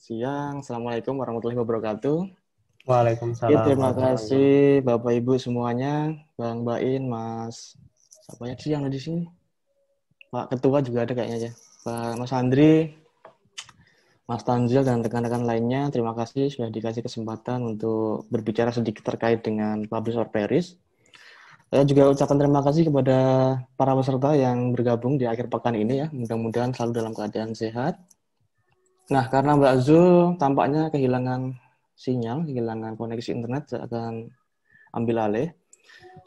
siang. Assalamualaikum warahmatullahi wabarakatuh. Waalaikumsalam. Ya, terima kasih Bapak Ibu semuanya, Bang Bain, Mas. Siapa ya sih yang ada di sini? Pak Ketua juga ada kayaknya ya. Pak Mas Andri, Mas Tanjil dan rekan-rekan lainnya, terima kasih sudah dikasih kesempatan untuk berbicara sedikit terkait dengan Publisher Paris. Saya juga ucapkan terima kasih kepada para peserta yang bergabung di akhir pekan ini ya. Mudah-mudahan selalu dalam keadaan sehat, Nah, karena Mbak Zul tampaknya kehilangan sinyal, kehilangan koneksi internet, saya akan ambil alih.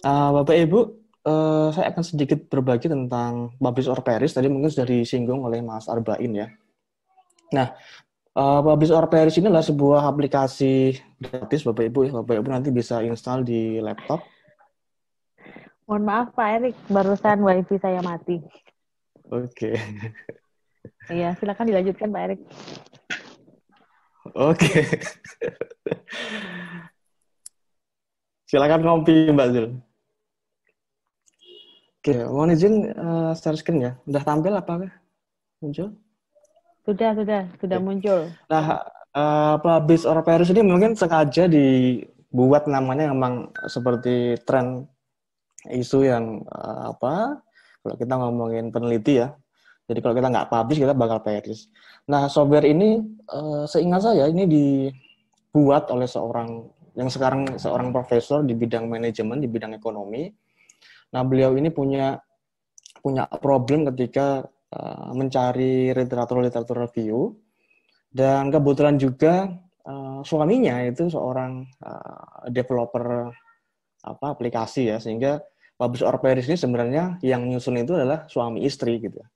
Uh, Bapak Ibu, uh, saya akan sedikit berbagi tentang publish or Paris. Tadi mungkin sudah disinggung oleh Mas Arbain ya. Nah, uh, eh, publish or Paris ini adalah sebuah aplikasi gratis Bapak Ibu Bapak Ibu nanti bisa install di laptop. Mohon maaf Pak Erik, barusan wifi saya mati. Oke. Okay. Iya, silakan dilanjutkan Pak Erik. Oke. silakan ngopi Mbak Zul. Oke, okay, mohon izin uh, eh, share screen ya. Udah tampil apa muncul? Sudah, sudah, sudah okay. muncul. Nah, uh, eh, Plabis or Paris ini mungkin sengaja dibuat namanya memang seperti tren isu yang uh, apa? Kalau kita ngomongin peneliti ya, jadi kalau kita nggak publish kita bakal perish. Nah software ini uh, seingat saya ini dibuat oleh seorang yang sekarang seorang profesor di bidang manajemen di bidang ekonomi. Nah beliau ini punya punya problem ketika uh, mencari literatur-literatur review dan kebetulan juga uh, suaminya itu seorang uh, developer apa aplikasi ya sehingga publish or perish ini sebenarnya yang nyusun itu adalah suami istri gitu ya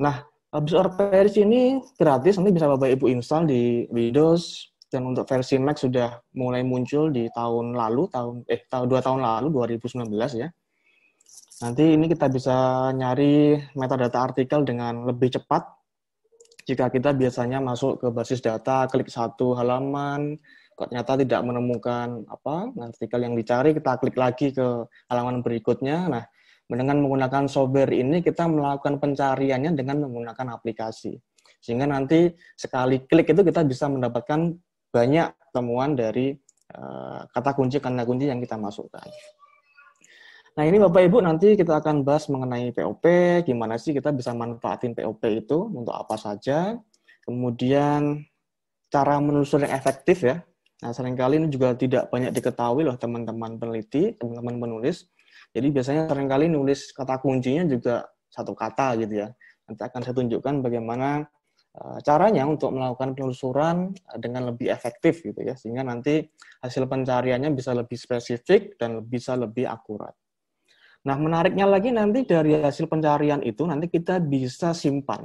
Nah, Abis Orperis ini gratis, nanti bisa Bapak Ibu install di Windows dan untuk versi Mac sudah mulai muncul di tahun lalu, tahun eh tahun dua tahun lalu 2019 ya. Nanti ini kita bisa nyari metadata artikel dengan lebih cepat jika kita biasanya masuk ke basis data, klik satu halaman, kok ternyata tidak menemukan apa artikel yang dicari, kita klik lagi ke halaman berikutnya. Nah, dengan menggunakan software ini kita melakukan pencariannya dengan menggunakan aplikasi. Sehingga nanti sekali klik itu kita bisa mendapatkan banyak temuan dari eh, kata kunci kata kunci yang kita masukkan. Nah ini Bapak Ibu nanti kita akan bahas mengenai POP, gimana sih kita bisa manfaatin POP itu untuk apa saja, kemudian cara menelusur yang efektif ya. Nah seringkali ini juga tidak banyak diketahui loh teman-teman peneliti, teman-teman penulis. Jadi biasanya seringkali nulis kata kuncinya juga satu kata gitu ya. Nanti akan saya tunjukkan bagaimana eh, caranya untuk melakukan penelusuran eh, dengan lebih efektif gitu ya sehingga nanti hasil pencariannya bisa lebih spesifik dan bisa lebih akurat. Nah, menariknya lagi nanti dari hasil pencarian itu nanti kita bisa simpan.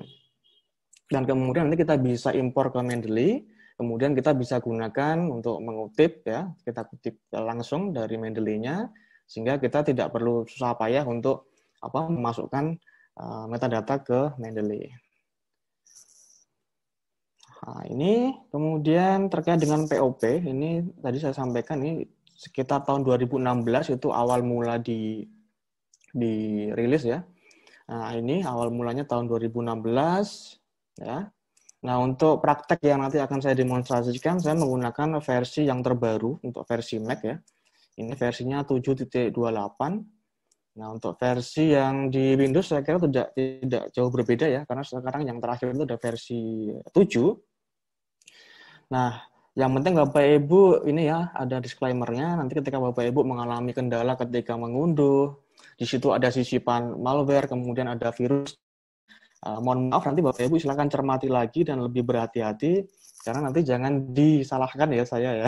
Dan kemudian nanti kita bisa impor ke Mendeley, kemudian kita bisa gunakan untuk mengutip ya, kita kutip langsung dari Mendeley-nya sehingga kita tidak perlu susah payah untuk apa memasukkan uh, metadata ke Mendeley. Nah, ini kemudian terkait dengan POP, ini tadi saya sampaikan ini sekitar tahun 2016 itu awal mula di dirilis ya. Nah, ini awal mulanya tahun 2016 ya. Nah, untuk praktek yang nanti akan saya demonstrasikan, saya menggunakan versi yang terbaru untuk versi Mac ya. Ini versinya 7.28. Nah, untuk versi yang di Windows saya kira tidak tidak jauh berbeda ya karena sekarang yang terakhir itu ada versi 7. Nah, yang penting Bapak Ibu ini ya ada disclaimer-nya nanti ketika Bapak Ibu mengalami kendala ketika mengunduh di situ ada sisipan malware, kemudian ada virus. Uh, mohon maaf nanti Bapak Ibu silakan cermati lagi dan lebih berhati-hati sekarang nanti jangan disalahkan ya saya ya.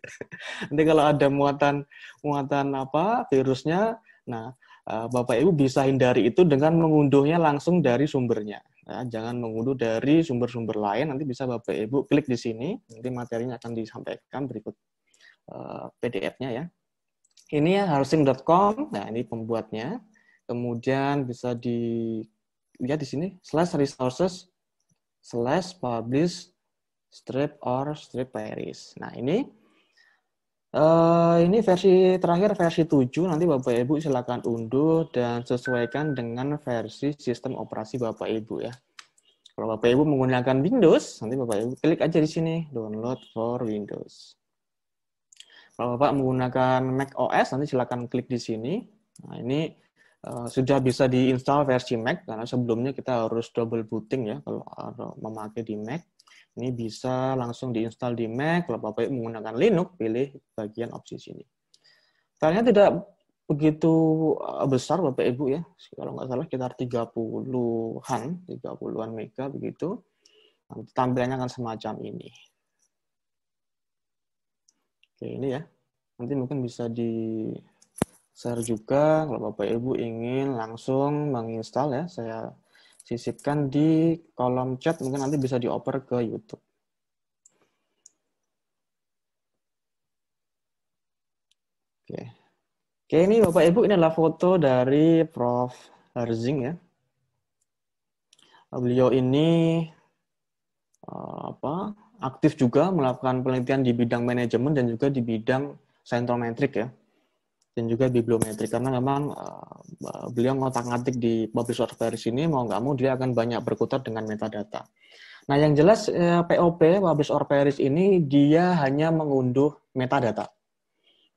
nanti kalau ada muatan muatan apa virusnya, nah eh, Bapak Ibu bisa hindari itu dengan mengunduhnya langsung dari sumbernya. Nah, jangan mengunduh dari sumber-sumber lain. Nanti bisa Bapak Ibu klik di sini. Nanti materinya akan disampaikan berikut eh, PDF-nya ya. Ini ya housing.com. Nah ini pembuatnya. Kemudian bisa dilihat lihat di sini slash resources slash publish strip or strip Paris. Nah, ini uh, ini versi terakhir versi 7 nanti Bapak Ibu silakan unduh dan sesuaikan dengan versi sistem operasi Bapak Ibu ya. Kalau Bapak Ibu menggunakan Windows, nanti Bapak Ibu klik aja di sini download for Windows. Kalau Bapak menggunakan Mac OS, nanti silakan klik di sini. Nah, ini eh, sudah bisa diinstal versi Mac karena sebelumnya kita harus double booting ya kalau eh, memakai di Mac. Ini bisa langsung diinstal di Mac, kalau Bapak Ibu menggunakan Linux, pilih bagian opsi sini. Filenya tidak begitu eh, besar Bapak Ibu ya, kalau nggak salah sekitar 30-an, 30-an mega begitu. Tampilannya akan semacam ini. Oke, ini ya. Nanti mungkin bisa di share juga kalau Bapak Ibu ingin langsung menginstal ya. Saya sisipkan di kolom chat mungkin nanti bisa dioper ke YouTube. Oke. Oke, ini Bapak Ibu ini adalah foto dari Prof Herzing ya. Beliau ini eh, apa? aktif juga melakukan penelitian di bidang manajemen dan juga di bidang sentrometrik ya dan juga bibliometri karena memang uh, beliau ngotak-ngatik di publisher dari sini mau nggak mau dia akan banyak berkutat dengan metadata. Nah, yang jelas eh, POP Publish or ini dia hanya mengunduh metadata.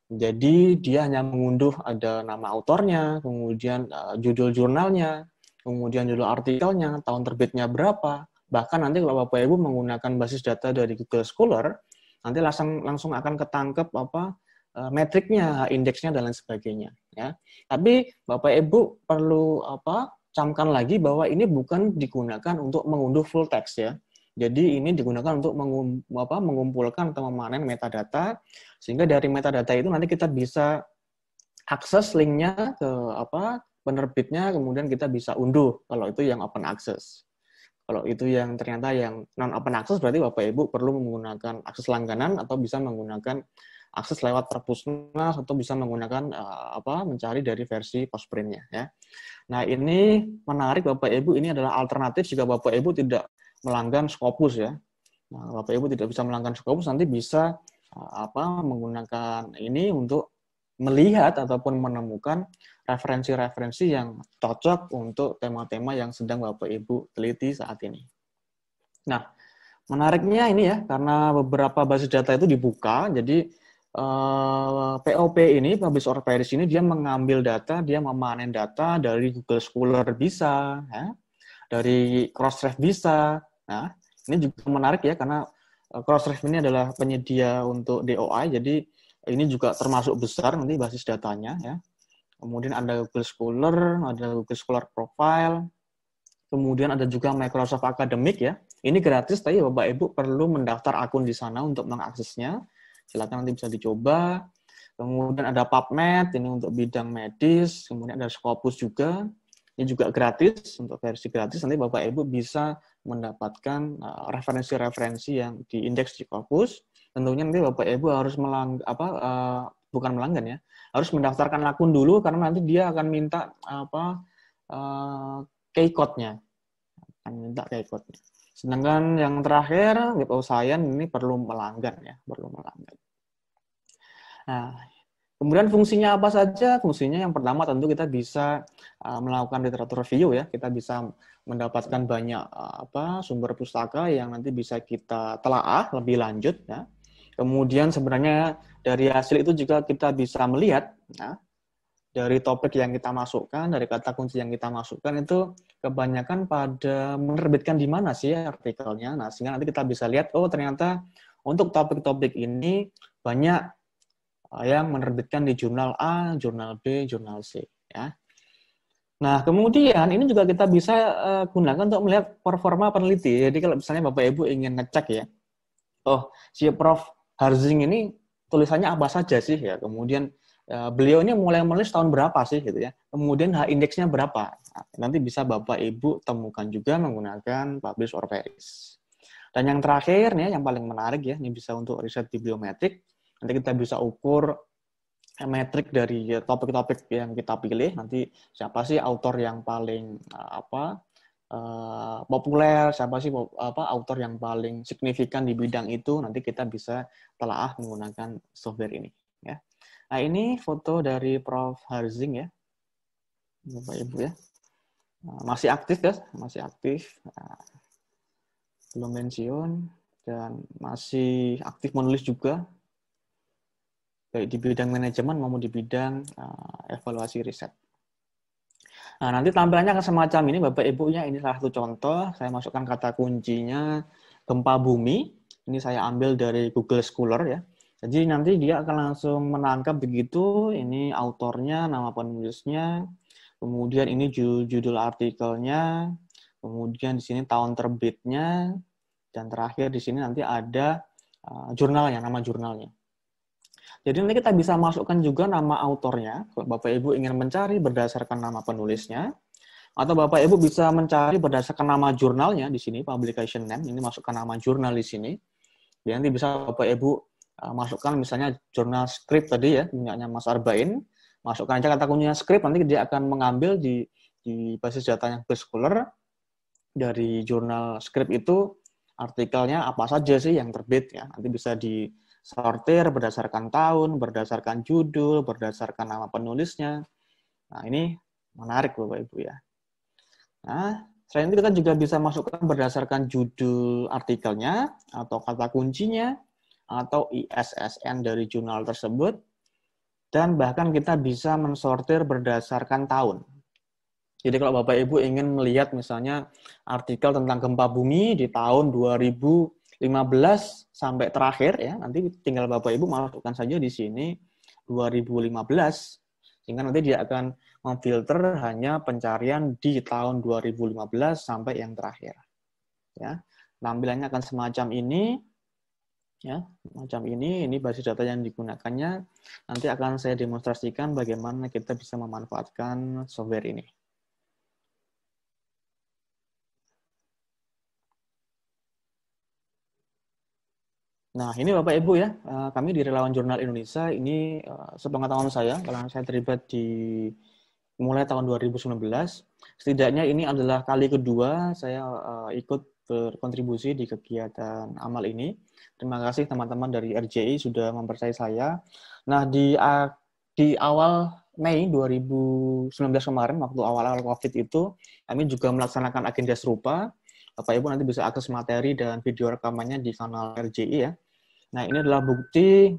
Jadi dia hanya mengunduh ada nama autornya, kemudian uh, judul jurnalnya, kemudian judul artikelnya, tahun terbitnya berapa. Bahkan nanti kalau Bapak Ibu menggunakan basis data dari Google Scholar, nanti langsung langsung akan ketangkep apa Eh, metriknya, indeksnya dan lain sebagainya. Ya, tapi Bapak Ibu perlu apa? Camkan lagi bahwa ini bukan digunakan untuk mengunduh full text ya. Jadi ini digunakan untuk mengum, apa, mengumpulkan atau memanen metadata sehingga dari metadata itu nanti kita bisa akses linknya ke apa penerbitnya kemudian kita bisa unduh kalau itu yang open access. Kalau itu yang ternyata yang non open access berarti Bapak Ibu perlu menggunakan akses langganan atau bisa menggunakan akses lewat perpusnas atau bisa menggunakan uh, apa mencari dari versi postprintnya ya. Nah ini menarik Bapak Ibu ini adalah alternatif jika Bapak Ibu tidak melanggan Scopus ya. Nah, Bapak Ibu tidak bisa melanggan Scopus nanti bisa uh, apa menggunakan ini untuk melihat ataupun menemukan referensi-referensi yang cocok untuk tema-tema yang sedang Bapak Ibu teliti saat ini. Nah, menariknya ini ya karena beberapa basis data itu dibuka, jadi POP eh, ini publish or perish ini dia mengambil data, dia memanen data dari Google Scholar bisa, ya. dari Crossref bisa. Nah, ini juga menarik ya karena eh, Crossref ini adalah penyedia untuk DOI, jadi ini juga termasuk besar nanti basis datanya ya. Kemudian ada Google Scholar, ada Google Scholar Profile, kemudian ada juga Microsoft Academic ya. Ini gratis, tapi Bapak Ibu perlu mendaftar akun di sana untuk mengaksesnya silakan nanti bisa dicoba. Kemudian ada PubMed, ini untuk bidang medis. Kemudian ada Scopus juga, ini juga gratis. Untuk versi gratis, nanti Bapak Ibu bisa mendapatkan eh, referensi-referensi yang diindeks di Scopus. Tentunya nanti Bapak Ibu harus melang apa eh, bukan melanggan ya, harus mendaftarkan akun dulu karena nanti dia akan minta apa uh, key code-nya. Akan minta key code-nya. Sedangkan yang terakhir, deep gitu, outside ini perlu melanggar ya, perlu melanggar. Nah, kemudian fungsinya apa saja? Fungsinya yang pertama tentu kita bisa uh, melakukan literatur review ya, kita bisa mendapatkan banyak uh, apa sumber pustaka yang nanti bisa kita telaah lebih lanjut ya. Kemudian sebenarnya dari hasil itu juga kita bisa melihat nah, dari topik yang kita masukkan, dari kata kunci yang kita masukkan itu kebanyakan pada menerbitkan di mana sih artikelnya. Nah, sehingga nanti kita bisa lihat, oh ternyata untuk topik-topik ini banyak uh, yang menerbitkan di jurnal A, jurnal B, jurnal C. Ya. Nah, kemudian ini juga kita bisa uh, gunakan untuk melihat performa peneliti. Jadi kalau misalnya Bapak Ibu ingin ngecek ya, oh si Prof. Harzing ini tulisannya apa saja sih ya, kemudian Eh, beliau ini mulai menulis tahun berapa sih gitu ya. Kemudian H indeksnya berapa? Nah, nanti bisa Bapak Ibu temukan juga menggunakan publish or perish. Dan yang terakhir nih yang paling menarik ya, ini bisa untuk riset bibliometrik. Nanti kita bisa ukur metrik dari topik-topik yang kita pilih. Nanti siapa sih autor yang paling eh, apa uh, populer, siapa sih apa autor yang paling signifikan di bidang itu. Nanti kita bisa telah menggunakan software ini. Nah, ini foto dari Prof. Harzing ya. Bapak Ibu ya. Nah, masih aktif ya, masih aktif. Nah, belum pensiun dan masih aktif menulis juga baik di bidang manajemen maupun di bidang eh, evaluasi riset. Nah, nanti tampilannya akan semacam ini, Bapak Ibu ya. Ini salah satu contoh. Saya masukkan kata kuncinya gempa bumi. Ini saya ambil dari Google Scholar ya. Jadi nanti dia akan langsung menangkap begitu ini autornya, nama penulisnya, kemudian ini judul artikelnya, kemudian di sini tahun terbitnya, dan terakhir di sini nanti ada eh, jurnalnya, nama jurnalnya. Jadi nanti kita bisa masukkan juga nama autornya, kalau Bapak Ibu ingin mencari berdasarkan nama penulisnya, atau Bapak Ibu bisa mencari berdasarkan nama jurnalnya di sini, publication name, ini masukkan nama jurnal di sini. Jadi nanti bisa Bapak Ibu Ah, masukkan misalnya jurnal script tadi ya minyaknya Mas Arbain masukkan aja kata kuncinya script nanti dia akan mengambil di di basis data yang beskuler dari jurnal script itu artikelnya apa saja sih yang terbit ya nanti bisa disortir berdasarkan tahun berdasarkan judul berdasarkan nama penulisnya nah ini menarik bapak ibu ya nah selain itu kita juga bisa masukkan berdasarkan judul artikelnya atau kata kuncinya atau ISSN dari jurnal tersebut, dan bahkan kita bisa mensortir berdasarkan tahun. Jadi kalau Bapak Ibu ingin melihat misalnya artikel tentang gempa bumi di tahun 2015 sampai terakhir ya, nanti tinggal Bapak Ibu masukkan saja di sini 2015 sehingga nanti dia akan memfilter hanya pencarian di tahun 2015 sampai yang terakhir. Ya, tampilannya akan semacam ini ya macam ini ini basis data yang digunakannya nanti akan saya demonstrasikan bagaimana kita bisa memanfaatkan software ini Nah, ini Bapak Ibu ya, eh, kami di Relawan Jurnal Indonesia ini eh, sepengetahuan saya, karena saya terlibat di mulai tahun 2019, setidaknya ini adalah kali kedua saya eh, ikut berkontribusi di kegiatan amal ini. Terima kasih teman-teman dari RJI sudah mempercayai saya. Nah, di di awal Mei 2019 kemarin waktu awal-awal Covid itu kami juga melaksanakan agenda serupa. Bapak Ibu nanti bisa akses materi dan video rekamannya di kanal RJI ya. Nah, ini adalah bukti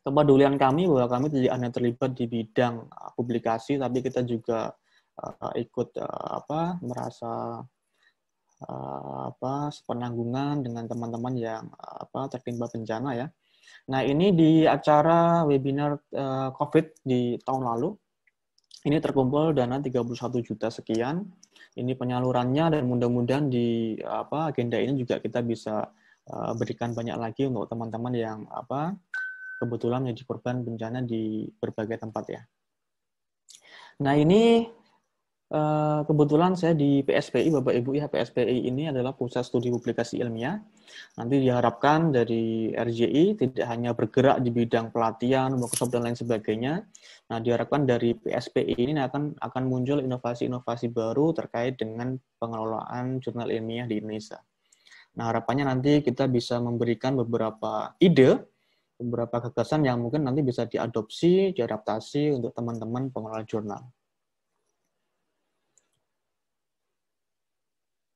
kepedulian kami bahwa kami tidak hanya terlibat di bidang publikasi tapi kita juga uh, ikut uh, apa merasa Eh, apa penanggungan dengan teman-teman yang eh, apa tertimpa bencana ya. Nah, ini di acara webinar uh, COVID di tahun lalu. Ini terkumpul dana 31 juta sekian. Ini penyalurannya dan mudah-mudahan di apa agenda ini juga kita bisa uh, berikan banyak lagi untuk teman-teman yang apa kebetulan menjadi korban bencana di berbagai tempat ya. Nah, ini Eh, kebetulan saya di PSPI, Bapak Ibu ya, PSPI ini adalah Pusat Studi Publikasi Ilmiah. Nanti diharapkan dari RJI tidak hanya bergerak di bidang pelatihan, workshop, dan lain sebagainya. Nah, diharapkan dari PSPI ini akan akan muncul inovasi-inovasi baru terkait dengan pengelolaan jurnal ilmiah di Indonesia. Nah, harapannya nanti kita bisa memberikan beberapa ide, beberapa gagasan yang mungkin nanti bisa diadopsi, diadaptasi untuk teman-teman pengelola jurnal.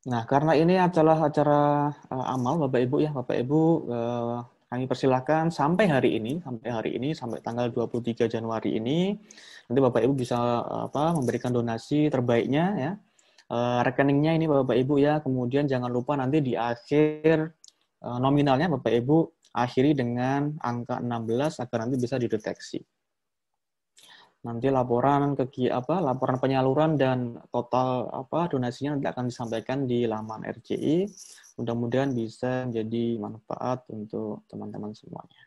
Nah, karena ini adalah acara uh, amal Bapak Ibu ya, Bapak Ibu uh, kami persilahkan sampai hari ini, sampai hari ini sampai tanggal 23 Januari ini nanti Bapak Ibu bisa eh, apa memberikan donasi terbaiknya ya. Uh, rekeningnya ini Bapak Ibu ya, kemudian jangan lupa nanti di akhir uh, nominalnya Bapak Ibu akhiri dengan angka 16 agar nanti bisa dideteksi nanti laporan kegi apa laporan penyaluran dan total apa donasinya nanti akan disampaikan di laman RCI. Mudah-mudahan bisa menjadi manfaat untuk teman-teman semuanya.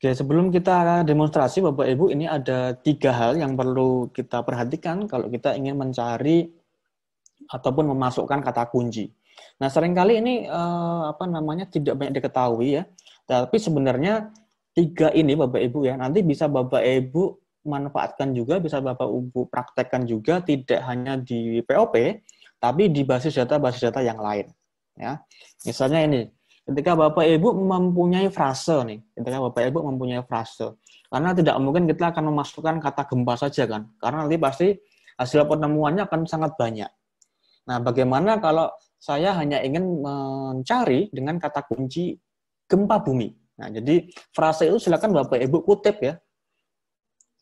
Oke, sebelum kita demonstrasi Bapak Ibu, ini ada tiga hal yang perlu kita perhatikan kalau kita ingin mencari ataupun memasukkan kata kunci. Nah, seringkali ini eh, apa namanya tidak banyak diketahui ya. Tapi sebenarnya tiga ini Bapak Ibu ya, nanti bisa Bapak Ibu manfaatkan juga, bisa Bapak Ibu praktekkan juga tidak hanya di POP, tapi di basis data basis data yang lain. Ya, misalnya ini, ketika Bapak Ibu mempunyai frase nih, ketika Bapak Ibu mempunyai frase, karena tidak mungkin kita akan memasukkan kata gempa saja kan, karena nanti pasti hasil penemuannya akan sangat banyak. Nah, bagaimana kalau saya hanya ingin mencari dengan kata kunci gempa bumi? Nah, jadi frase itu silakan Bapak Ibu kutip ya.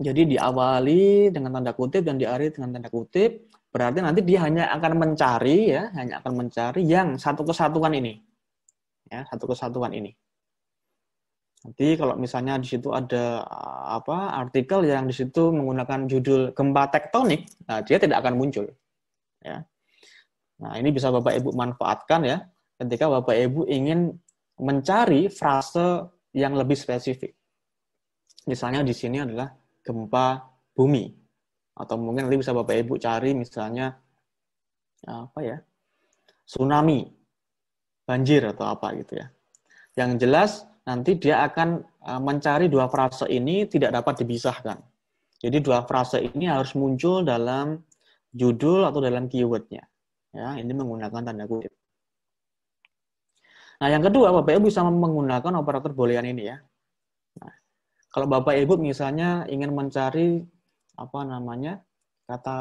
Jadi diawali dengan tanda kutip dan diakhiri dengan tanda kutip, berarti nanti dia hanya akan mencari ya, hanya akan mencari yang satu kesatuan ini. Ya, satu kesatuan ini. Nanti kalau misalnya di situ ada uh, apa artikel yang di situ menggunakan judul gempa tektonik, nah dia tidak akan muncul. Ya. Nah, ini bisa Bapak Ibu manfaatkan ya ketika Bapak Ibu ingin mencari frase yang lebih spesifik. Misalnya di sini adalah gempa bumi. Atau mungkin nanti bisa Bapak Ibu cari misalnya apa ya? tsunami, banjir atau apa gitu ya. Yang jelas nanti dia akan e, mencari dua frase ini tidak dapat dipisahkan. Jadi dua frase ini harus muncul dalam judul atau dalam keywordnya. Ya, ini menggunakan tanda kutip. Nah, yang kedua, Bapak Ibu bisa menggunakan operator boolean ini ya. Nah, kalau Bapak Ibu misalnya ingin mencari apa namanya? kata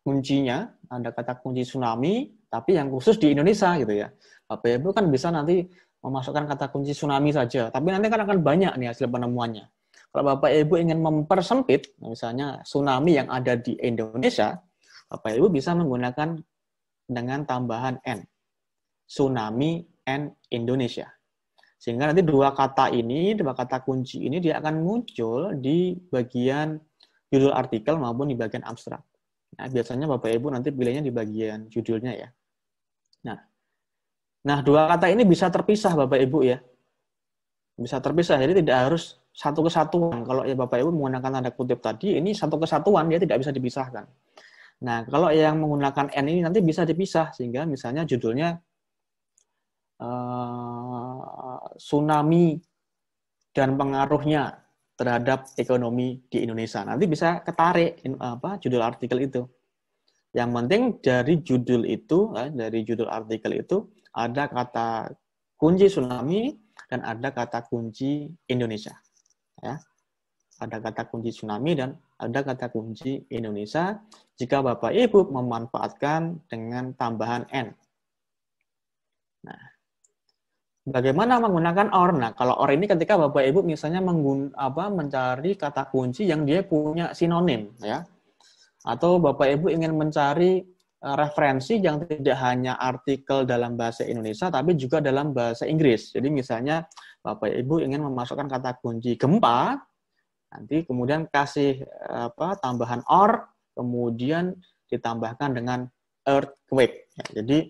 kuncinya, ada kata kunci tsunami, tapi yang khusus di Indonesia gitu ya. Bapak Ibu kan bisa nanti memasukkan kata kunci tsunami saja, tapi nanti kan akan banyak nih hasil penemuannya. Kalau Bapak Ibu ingin mempersempit, misalnya tsunami yang ada di Indonesia, Bapak Ibu bisa menggunakan dengan tambahan N. Tsunami and Indonesia. Sehingga nanti dua kata ini, dua kata kunci ini dia akan muncul di bagian judul artikel maupun di bagian abstrak. Nah, biasanya Bapak Ibu nanti pilihnya di bagian judulnya ya. Nah, nah dua kata ini bisa terpisah Bapak Ibu ya. Bisa terpisah, jadi tidak harus satu kesatuan. Kalau ya Bapak Ibu menggunakan tanda kutip tadi, ini satu kesatuan dia tidak bisa dipisahkan. Nah, kalau yang menggunakan N ini nanti bisa dipisah, sehingga misalnya judulnya Eh, tsunami dan pengaruhnya terhadap ekonomi di Indonesia. Nanti bisa ketarik in, apa judul artikel itu. Yang penting dari judul itu, eh, dari judul artikel itu ada kata kunci tsunami dan ada kata kunci Indonesia. Ya. Ada kata kunci tsunami dan ada kata kunci Indonesia jika Bapak Ibu memanfaatkan dengan tambahan N. Nah, Bagaimana menggunakan or? Nah, kalau or ini ketika Bapak Ibu misalnya menggun, apa, mencari kata kunci yang dia punya sinonim, ya. Atau Bapak Ibu ingin mencari eh, referensi yang tidak hanya artikel dalam bahasa Indonesia, tapi juga dalam bahasa Inggris. Jadi misalnya Bapak Ibu ingin memasukkan kata kunci gempa, nanti kemudian kasih eh, apa tambahan or, kemudian ditambahkan dengan earthquake. Ya, jadi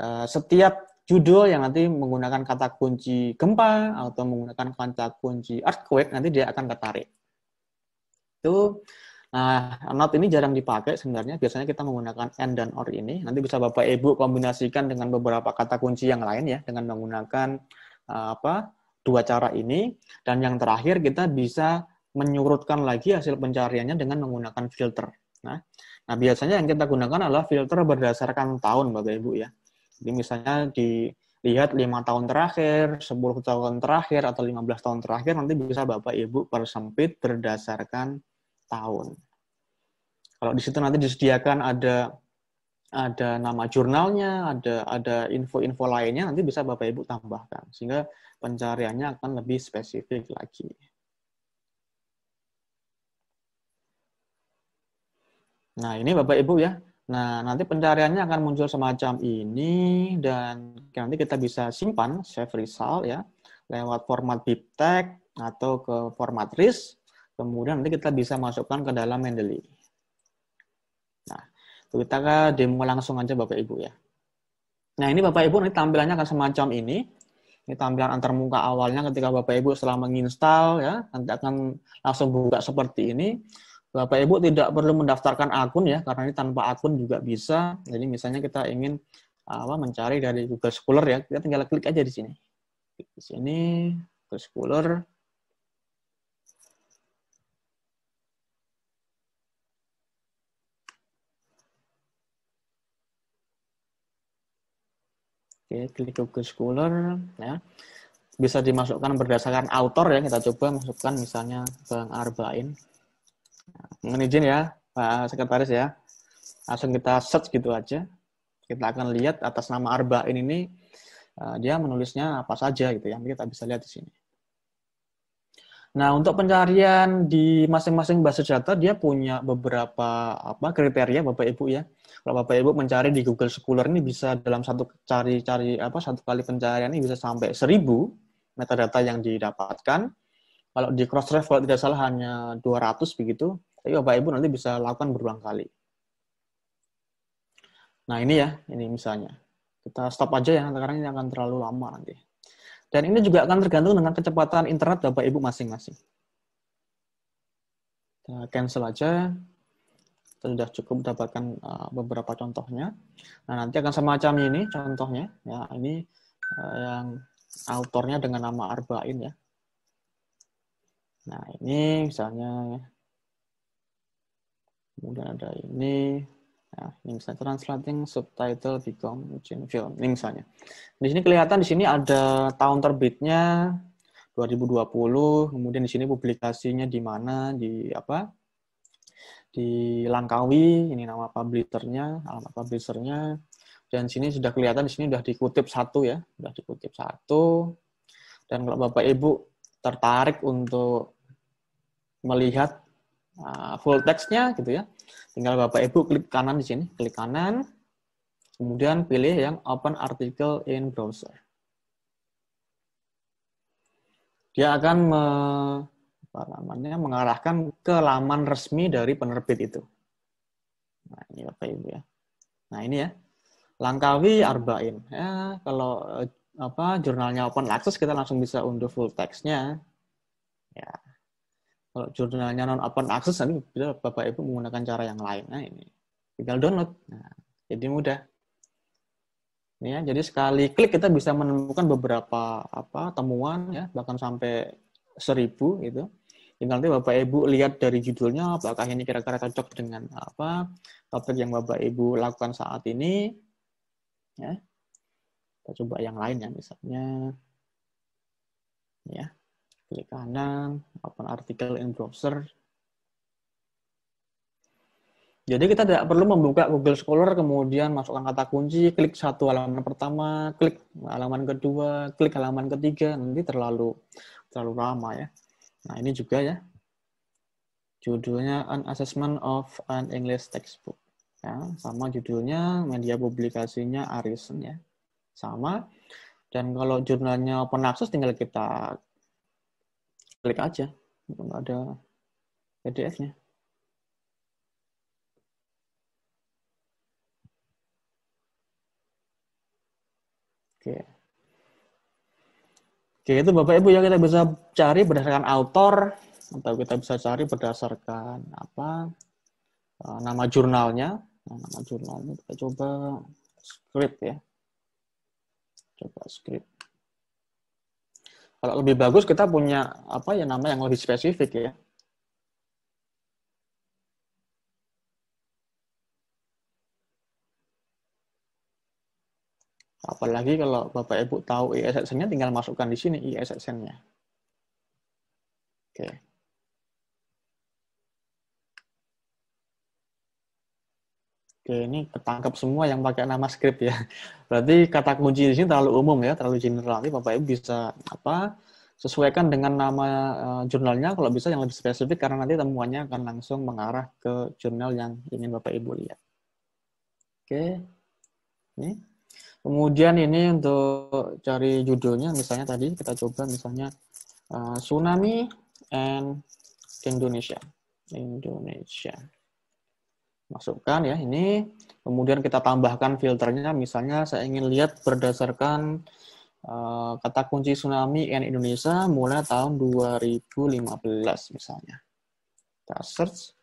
eh, setiap judul yang nanti menggunakan kata kunci gempa atau menggunakan kata kunci earthquake nanti dia akan tertarik. Itu nah not ini jarang dipakai sebenarnya biasanya kita menggunakan and dan or ini nanti bisa Bapak Ibu kombinasikan dengan beberapa kata kunci yang lain ya dengan menggunakan eh, apa dua cara ini dan yang terakhir kita bisa menyurutkan lagi hasil pencariannya dengan menggunakan filter. Nah, nah biasanya yang kita gunakan adalah filter berdasarkan tahun Bapak Ibu ya. Jadi misalnya dilihat lima tahun terakhir, 10 tahun terakhir, atau 15 tahun terakhir, nanti bisa Bapak Ibu persempit berdasarkan tahun. Kalau di situ nanti disediakan ada ada nama jurnalnya, ada ada info-info lainnya, nanti bisa Bapak Ibu tambahkan. Sehingga pencariannya akan lebih spesifik lagi. Nah, ini Bapak Ibu ya, Nah, nanti pencariannya akan muncul semacam ini dan nanti kita bisa simpan save result ya lewat format BibTeX atau ke format RIS. Kemudian nanti kita bisa masukkan ke dalam Mendeley. Nah, kita ke demo langsung aja Bapak Ibu ya. Nah, ini Bapak Ibu nanti tampilannya akan semacam ini. Ini tampilan antarmuka awalnya ketika Bapak Ibu setelah menginstal ya, nanti akan langsung buka seperti ini. Bapak Ibu tidak perlu mendaftarkan akun ya, karena ini tanpa akun juga bisa. Jadi misalnya kita ingin apa mencari dari Google Scholar ya, kita tinggal klik aja di sini. Klik di sini Google Scholar. Oke, klik Google Scholar ya. Bisa dimasukkan berdasarkan author ya, kita coba masukkan misalnya Bang Arbain. Mohon izin ya, Pak Sekretaris ya. Langsung kita search gitu aja. Kita akan lihat atas nama Arba'in ini, eh, dia menulisnya apa saja gitu ya. Kita bisa lihat di sini. Nah, untuk pencarian di masing-masing basis data, dia punya beberapa apa kriteria Bapak Ibu ya. Kalau Bapak Ibu mencari di Google Scholar ini bisa dalam satu cari-cari apa satu kali pencarian ini bisa sampai 1000 metadata yang didapatkan. Kalau di Crossref kalau tidak salah hanya 200 begitu. Tapi Bapak Ibu nanti bisa lakukan berulang kali. Nah ini ya, ini misalnya. Kita stop aja ya, sekarang ini akan terlalu lama nanti. Dan ini juga akan tergantung dengan kecepatan internet Bapak Ibu masing-masing. Kita cancel aja. Kita sudah cukup mendapatkan eh, beberapa contohnya. Nah nanti akan semacam ini contohnya. Ya ini eh, yang autornya dengan nama Arba'in ya. Nah ini misalnya ya kemudian ada ini Nah, ini misalnya translating subtitle become Eugene film. Ini misalnya. Di sini kelihatan di sini ada tahun terbitnya 2020, kemudian di sini publikasinya di mana, di apa? Di Langkawi, ini nama publishernya, alamat publishernya. Dan sini sudah kelihatan di sini sudah dikutip satu ya, sudah dikutip satu. Dan kalau Bapak Ibu tertarik untuk melihat uh, full text-nya gitu ya. Tinggal Bapak Ibu klik kanan di sini, klik kanan, kemudian pilih yang open article in browser. Dia akan me, apa namanya, mengarahkan ke laman resmi dari penerbit itu. Nah, ini Bapak Ibu ya. Nah, ini ya. Langkawi Arba'in. Ya, kalau eh, apa jurnalnya open access kita langsung bisa unduh full text-nya. Ya, kalau jurnalnya non open access nanti bisa Bapak Ibu menggunakan cara yang lain. Nah ini tinggal download. Nah, jadi mudah. Ya, jadi sekali klik kita bisa menemukan beberapa apa temuan ya bahkan sampai seribu gitu. Tinggal nanti Bapak Ibu lihat dari judulnya apakah ini kira-kira cocok dengan apa topik yang Bapak Ibu lakukan saat ini. Ya. Kita coba yang lainnya misalnya. Ya klik kanan, open artikel in browser. Jadi kita tidak perlu membuka Google Scholar, kemudian masukkan kata kunci, klik satu halaman pertama, klik halaman kedua, klik halaman ketiga, nanti terlalu terlalu lama ya. Nah ini juga ya, judulnya An Assessment of an English Textbook. Ya, sama judulnya, media publikasinya Arisen ya. Sama, dan kalau jurnalnya open access tinggal kita klik aja nggak ada PDF-nya oke oke itu bapak ibu yang kita bisa cari berdasarkan author atau kita bisa cari berdasarkan apa eh, nama jurnalnya nah, nama jurnalnya kita coba script ya coba script kalau lebih bagus kita punya apa ya nama yang lebih spesifik ya. Apalagi kalau Bapak Ibu tahu ISSN-nya tinggal masukkan di sini ISSN-nya. Oke. Okay. Oke, ini ketangkap semua yang pakai nama script ya. Berarti kata kunci di sini terlalu umum ya, terlalu general. Jadi Bapak Ibu bisa apa sesuaikan dengan nama eh, jurnalnya kalau bisa yang lebih spesifik karena nanti temuannya akan langsung mengarah ke jurnal yang ingin Bapak Ibu lihat. Oke. Ini. Kemudian ini untuk cari judulnya misalnya tadi kita coba misalnya uh, tsunami and Indonesia. Indonesia masukkan ya ini kemudian kita tambahkan filternya misalnya saya ingin lihat berdasarkan uh, kata kunci tsunami in Indonesia mulai tahun 2015 misalnya kita search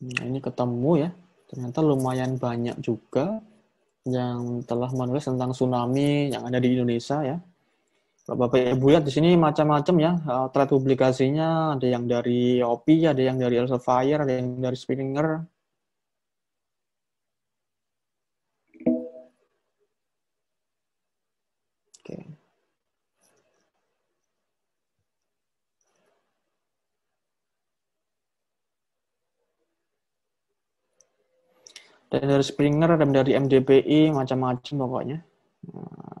Nah, ini ketemu ya. Ternyata lumayan banyak juga yang telah menulis tentang tsunami yang ada di Indonesia ya. Bapak Ibu ya di sini macam-macam ya eh, thread publikasinya, ada yang dari OP, ada yang dari Elsevier, ada yang dari Springer, Oke. Dan dari Springer, dan dari MDPI, macam-macam pokoknya. Nah.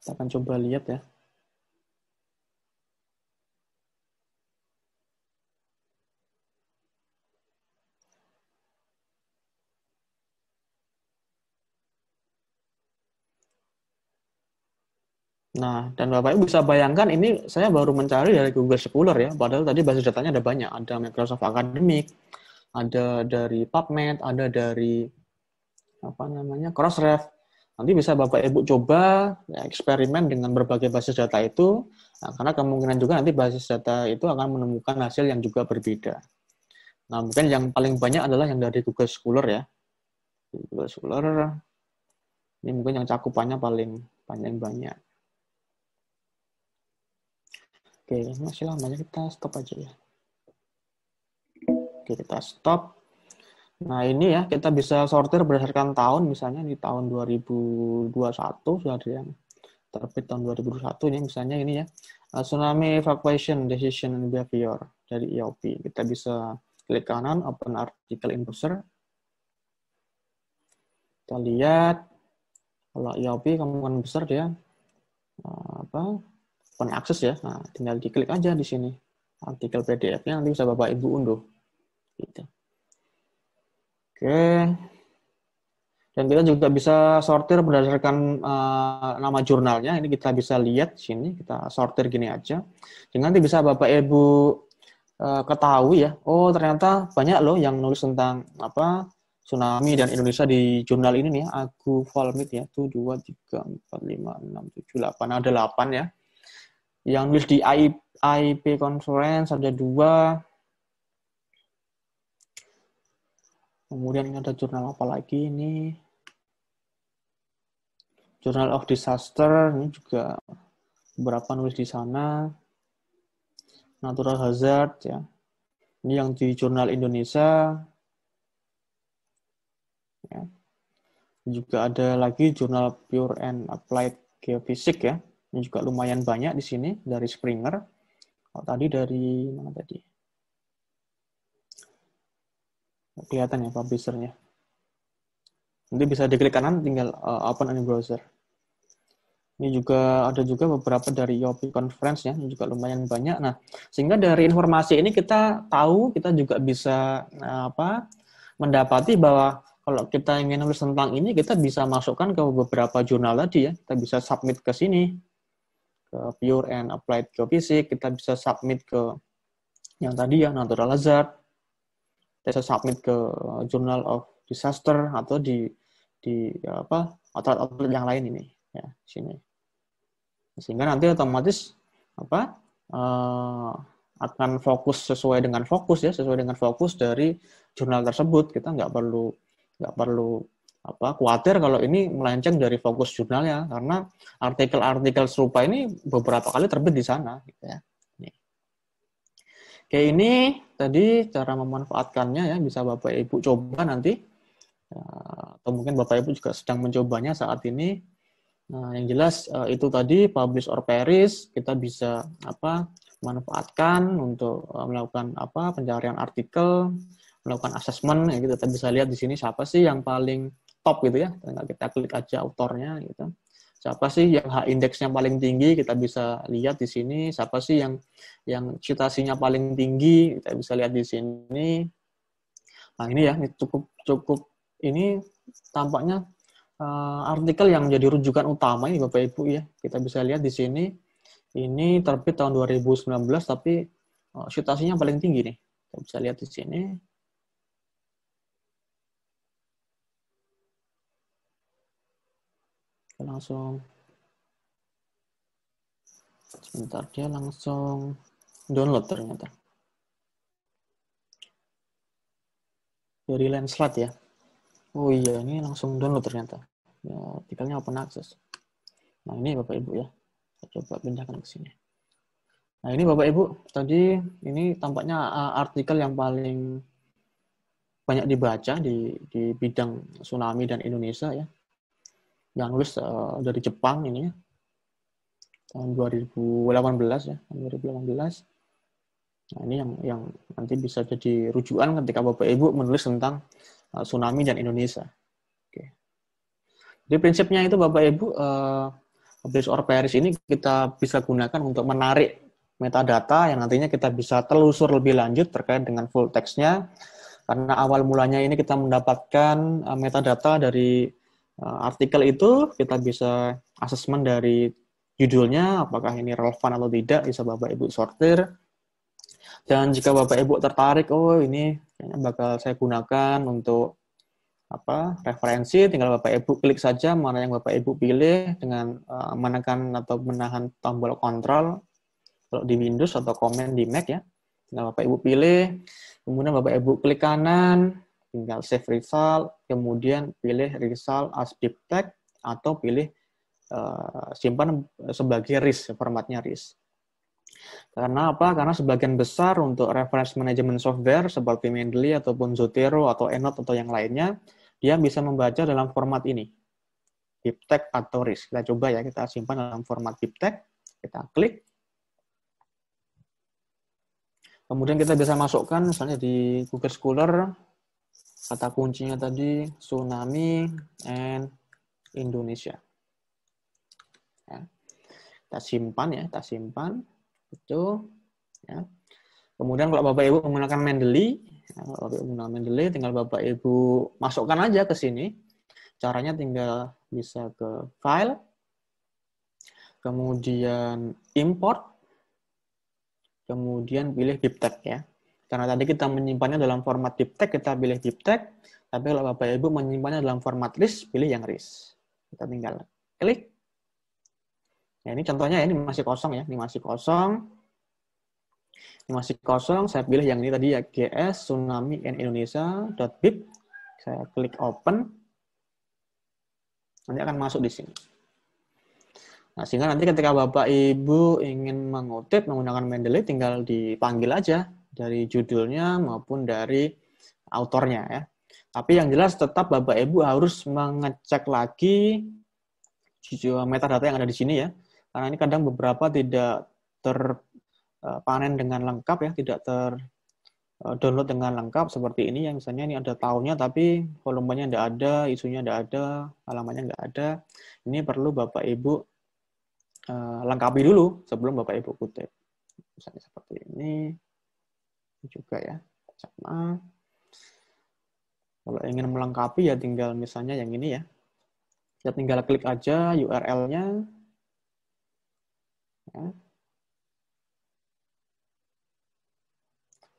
Kita akan coba lihat ya. Nah, dan Bapak Ibu bisa bayangkan ini saya baru mencari dari Google Scholar ya, padahal tadi basis datanya ada banyak, ada Microsoft Academic, ada dari PubMed, ada dari apa namanya? Crossref. Nanti bisa Bapak Ibu coba ya, eksperimen dengan berbagai basis data itu, nah, karena kemungkinan juga nanti basis data itu akan menemukan hasil yang juga berbeda. Nah, mungkin yang paling banyak adalah yang dari Google Scholar ya. Google Scholar, ini mungkin yang cakupannya paling panjang banyak. Oke, masih lama kita stop aja ya. Oke, kita stop. Nah, ini ya kita bisa sortir berdasarkan tahun misalnya di tahun 2021 sudah ada yang terbit tahun 2021 ini misalnya ini ya eh, tsunami evacuation decision and behavior dari IOP. E kita bisa klik kanan open article in browser. Kita lihat kalau IOP e kemungkinan besar dia eh, apa open access ya. Nah, tinggal diklik aja di sini artikel PDF-nya nanti bisa Bapak Ibu unduh. Gitu. Oke. Dan kita juga bisa sortir berdasarkan uh, nama jurnalnya. Ini kita bisa lihat sini, kita sortir gini aja. Jadi nanti bisa Bapak Ibu uh, ketahui ya, oh ternyata banyak loh yang nulis tentang apa tsunami dan Indonesia di jurnal ini nih, Agu Volmit ya, 7, 2, 3, 4, 5, 6, 7, 8, ada 8 ya. Yang nulis di IP, AIP Conference ada 2, Kemudian ada jurnal apa lagi ini? Journal of Disaster ini juga beberapa nulis di sana. Natural Hazard ya. Ini yang di jurnal Indonesia. Ya. Juga ada lagi jurnal Pure and Applied Geophysics ya. Ini juga lumayan banyak di sini dari Springer. Kalau oh, tadi dari mana tadi? kelihatan ya publishernya nanti bisa diklik kanan tinggal uh, open any browser ini juga ada juga beberapa dari Yopi Conference ya, juga lumayan banyak. Nah, sehingga dari informasi ini kita tahu, kita juga bisa eh, apa mendapati bahwa kalau kita ingin nulis tentang ini, kita bisa masukkan ke beberapa jurnal tadi ya. Kita bisa submit ke sini, ke Pure and Applied Geophysics, kita bisa submit ke yang tadi ya, Natural Hazard, tesa submit ke uh, Journal of Disaster atau di di uh, apa outlet-outlet yang lain ini ya sini sehingga nanti otomatis apa uh, akan fokus sesuai dengan fokus ya sesuai dengan fokus dari jurnal tersebut kita nggak perlu nggak perlu apa khawatir kalau ini melenceng dari fokus jurnalnya karena artikel-artikel serupa ini beberapa kali terbit di sana gitu ya Oke, ini tadi cara memanfaatkannya ya bisa Bapak Ibu coba nanti ya, atau mungkin Bapak Ibu juga sedang mencobanya saat ini. Nah, yang jelas eh, itu tadi publish or perish kita bisa apa manfaatkan untuk eh, melakukan apa pencarian artikel, melakukan assessment ya kita bisa lihat di sini siapa sih yang paling top gitu ya. Tinggal kita klik aja autornya gitu siapa sih yang hak indeksnya paling tinggi kita bisa lihat di sini siapa sih yang yang citasinya paling tinggi kita bisa lihat di sini nah ini ya ini cukup cukup ini tampaknya uh, artikel yang menjadi rujukan utama ini Bapak Ibu ya kita bisa lihat di sini ini terbit tahun 2019 tapi uh, citasinya paling tinggi nih kita bisa lihat di sini dia langsung sebentar dia langsung download ternyata dari landslide ya oh iya ini langsung download ternyata ya, artikelnya open access nah ini bapak ibu ya saya coba pindahkan ke sini nah ini bapak ibu tadi ini tampaknya eh, artikel yang paling banyak dibaca di di bidang tsunami dan Indonesia ya yang nulis uh, eh, dari Jepang ini tahun 2018 ya tahun 2018 nah ini yang yang nanti bisa jadi rujukan ketika bapak ibu menulis tentang uh, tsunami dan Indonesia oke okay. jadi prinsipnya itu bapak ibu uh, eh, base or Paris ini kita bisa gunakan untuk menarik metadata yang nantinya kita bisa telusur lebih lanjut terkait dengan full text-nya karena awal mulanya ini kita mendapatkan metadata dari Eh, artikel itu kita bisa asesmen dari judulnya apakah ini relevan atau tidak bisa Bapak Ibu sortir. Dan jika Bapak Ibu tertarik, oh ini kayaknya bakal saya gunakan untuk apa referensi tinggal Bapak Ibu klik saja mana yang Bapak Ibu pilih dengan uh, menekan atau menahan tombol kontrol kalau di Windows atau komen di Mac ya. Tinggal Bapak Ibu pilih, kemudian Bapak Ibu klik kanan, tinggal save result, kemudian pilih result as deep tag atau pilih uh, simpan sebagai RIS, formatnya RIS. Karena apa? Karena sebagian besar untuk reference management software seperti Mendeley ataupun Zotero atau Enot atau yang lainnya, dia bisa membaca dalam format ini. BibTeX atau RIS. Kita coba ya, kita simpan dalam format BibTeX. Kita klik. Kemudian kita bisa masukkan misalnya di Google Scholar kata kuncinya tadi tsunami and Indonesia. Ya. Kita simpan ya, kita simpan. Itu. Ya. Kemudian kalau Bapak Ibu menggunakan Mendeley, ya, kalau Bapak Ibu menggunakan Mendeley, tinggal Bapak Ibu masukkan aja ke sini. Caranya tinggal bisa ke file, kemudian import, kemudian pilih BibTeX ya. Karena tadi kita menyimpannya dalam format deep tag kita pilih deep tag Tapi kalau Bapak Ibu menyimpannya dalam format list, pilih yang list. Kita tinggal klik. Ya, ini contohnya ya, ini masih kosong ya, ini masih kosong. Ini masih kosong, saya pilih yang ini tadi ya, GS Tsunami in bib Saya klik open. Nanti akan masuk di sini. Nah, sehingga nanti ketika Bapak Ibu ingin mengutip menggunakan Mendeley, tinggal dipanggil aja dari judulnya maupun dari autornya ya. Tapi yang jelas tetap Bapak Ibu harus mengecek lagi metadata yang ada di sini ya. Karena ini kadang beberapa tidak terpanen eh, dengan lengkap ya, tidak ter eh, download dengan lengkap seperti ini yang misalnya ini ada tahunnya tapi volumenya tidak ada, isunya tidak ada, alamannya tidak ada. Ini perlu Bapak Ibu eh, lengkapi dulu sebelum Bapak Ibu kutip. Misalnya seperti ini juga ya sama kalau ingin melengkapi ya tinggal misalnya yang ini ya ya tinggal klik aja URL-nya ya.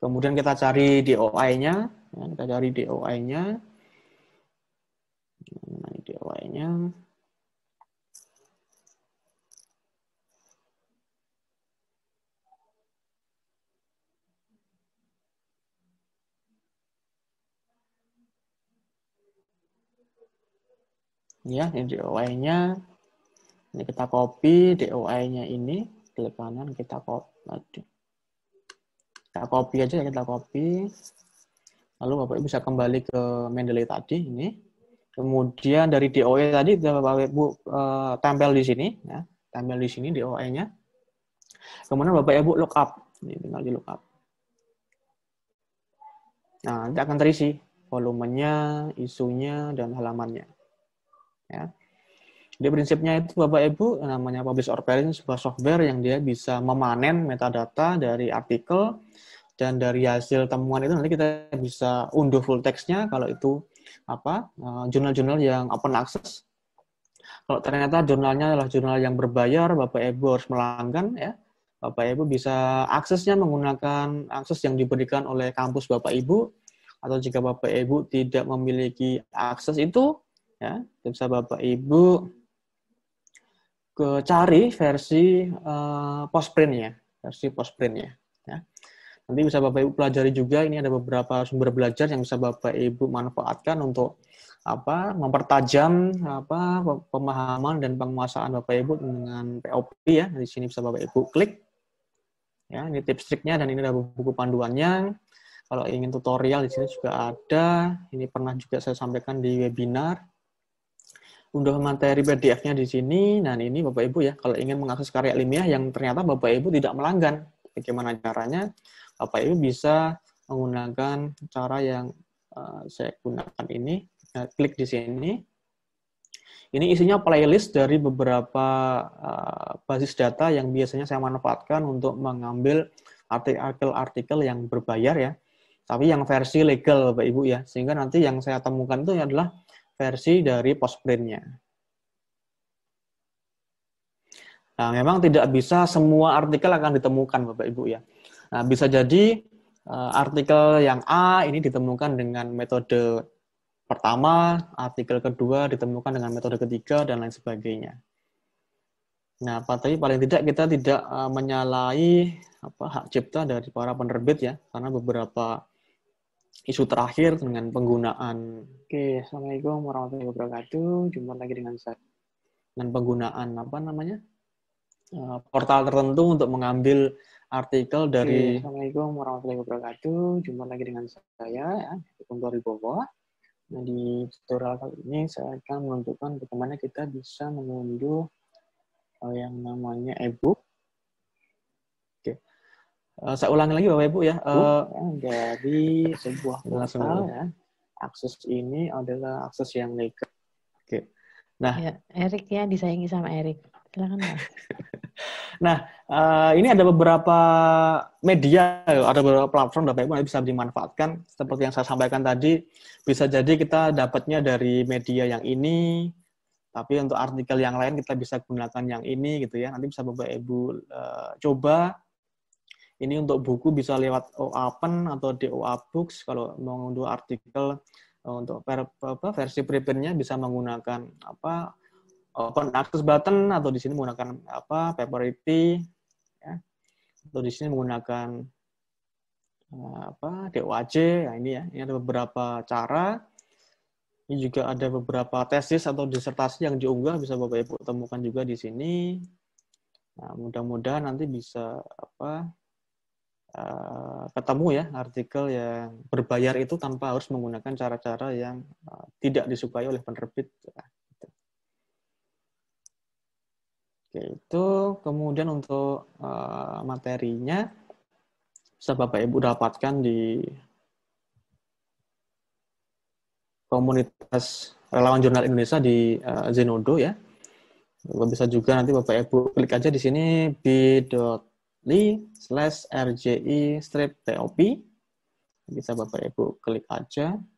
kemudian kita cari DOI-nya ya, kita cari DOI-nya nah, DOI-nya ya yang DOI-nya ini kita copy DOI-nya ini klik kanan kita copy kita copy aja ya, kita copy lalu bapak ibu bisa kembali ke Mendeley tadi ini kemudian dari DOI e tadi bapak ibu uh, tempel di sini ya tempel di sini doi nya kemudian bapak ibu lookup ini tinggal di lookup nah nanti akan terisi volumenya isunya dan halamannya Ya. Jadi prinsipnya itu Bapak Ibu namanya Publish or Perish sebuah software yang dia bisa memanen metadata dari artikel dan dari hasil temuan itu nanti kita bisa unduh full text kalau itu apa e, jurnal-jurnal yang open access. Kalau ternyata jurnalnya adalah jurnal yang berbayar, Bapak Ibu harus melanggan ya. Bapak Ibu bisa aksesnya menggunakan akses yang diberikan oleh kampus Bapak Ibu atau jika Bapak Ibu tidak memiliki akses itu ya kita bisa bapak ibu ke cari versi uh, postprintnya versi postprintnya ya nanti bisa bapak ibu pelajari juga ini ada beberapa sumber belajar yang bisa bapak ibu manfaatkan untuk apa mempertajam apa pemahaman dan penguasaan bapak ibu dengan POP ya di sini bisa bapak ibu klik ya ini tips triknya dan ini ada buku panduannya kalau ingin tutorial di sini juga ada ini pernah juga saya sampaikan di webinar unduh materi PDF-nya di sini. Nah ini Bapak Ibu ya, kalau ingin mengakses karya ilmiah yang ternyata Bapak Ibu tidak melanggan. Bagaimana caranya? Bapak Ibu bisa menggunakan cara yang uh, saya gunakan ini. Nah, klik di sini. Ini isinya playlist dari beberapa uh, basis data yang biasanya saya manfaatkan untuk mengambil artikel-artikel yang berbayar ya. Tapi yang versi legal Bapak Ibu ya. Sehingga nanti yang saya temukan itu adalah versi dari postprintnya. Nah, memang tidak bisa semua artikel akan ditemukan, Bapak Ibu ya. Nah, bisa jadi eh, artikel yang A ini ditemukan dengan metode pertama, artikel kedua ditemukan dengan metode ketiga dan lain sebagainya. Nah, tapi paling tidak kita tidak eh, menyalahi apa, hak cipta dari para penerbit ya, karena beberapa isu terakhir dengan penggunaan Oke, Assalamualaikum warahmatullahi wabarakatuh. Jumpa lagi dengan saya. dengan penggunaan apa namanya? Eh, portal tertentu untuk mengambil artikel dari okay, Assalamualaikum warahmatullahi wabarakatuh. Jumpa lagi dengan saya ya, Kumbar Wibowo. Nah, di tutorial kali ini saya akan menunjukkan bagaimana kita bisa mengunduh eh, yang namanya ebook Eh, saya ulangi lagi Bapak Ibu ya. Uh, eh, ya, dari sebuah portal ya. Akses ini adalah akses yang legal. Oke. Nah, ya, Erik ya disayangi sama Erik. Silakan nah, uh, ini ada beberapa media, ada beberapa platform Bapak Ibu bisa dimanfaatkan. Seperti yang saya sampaikan tadi, bisa jadi kita dapatnya dari media yang ini, tapi untuk artikel yang lain kita bisa gunakan yang ini gitu ya. Nanti bisa Bapak Ibu uh, coba ini untuk buku bisa lewat OAPEN atau DOA Books. Kalau mengunduh artikel eh, untuk versi preprintnya bisa menggunakan apa open access button atau di sini menggunakan apa paperity ya. Atau di sini menggunakan eh, apa DOAJ Nah, ini ya. Ini ada beberapa cara. Ini juga ada beberapa tesis atau disertasi yang diunggah bisa Bapak Ibu temukan juga di sini. Nah, mudah-mudahan nanti bisa apa Eh, ketemu ya artikel yang berbayar itu tanpa harus menggunakan cara-cara yang eh, tidak disukai oleh penerbit. Ya, gitu. Oke, itu kemudian untuk eh, materinya bisa Bapak Ibu dapatkan di komunitas relawan jurnal Indonesia di Zenodo ya. Bisa juga nanti Bapak Ibu klik aja di sini b li slash rji strip top bisa Bapak Ibu klik aja